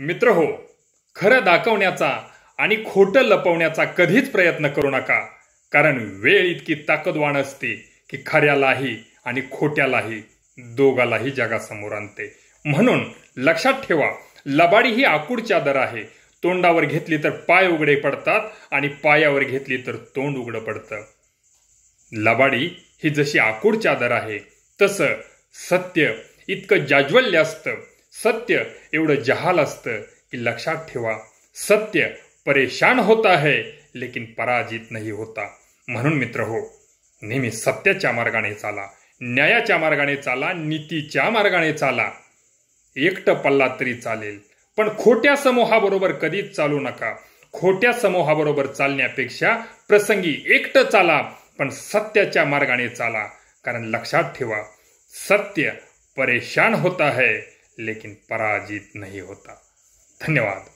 मित्र हो खरं दाखवण्याचा आणि खोटं लपवण्याचा कधीच प्रयत्न करू नका कारण वेळ इतकी ताकदवान असते की खऱ्यालाही आणि खोट्यालाही दोघालाही जगासमोर आणते म्हणून लक्षात ठेवा लबाडी ही आकुड चादर आहे तोंडावर घेतली तर पाय उघडे पडतात आणि पायावर घेतली तर तोंड उघडं पडतं लबाडी ही जशी आकुड चादर आहे तसं सत्य इतकं जाज्वल्य असतं सत्य एवढं जहाल असतं की लक्षात ठेवा सत्य परेशान होत आहे लेकिन पराजित नाही होता म्हणून मित्र हो नेहमी सत्याच्या मार्गाने चाला न्यायाच्या मार्गाने चाला नीतीच्या मार्गाने चाला एकटं पल्ला तरी चालेल पण खोट्या समूहाबरोबर कधीच चालू नका खोट्या समूहाबरोबर चालण्यापेक्षा प्रसंगी एकटं चाला पण सत्याच्या मार्गाने चाला कारण लक्षात ठेवा सत्य परेशान होता है लेकिन पराजित नहीं होता धन्यवाद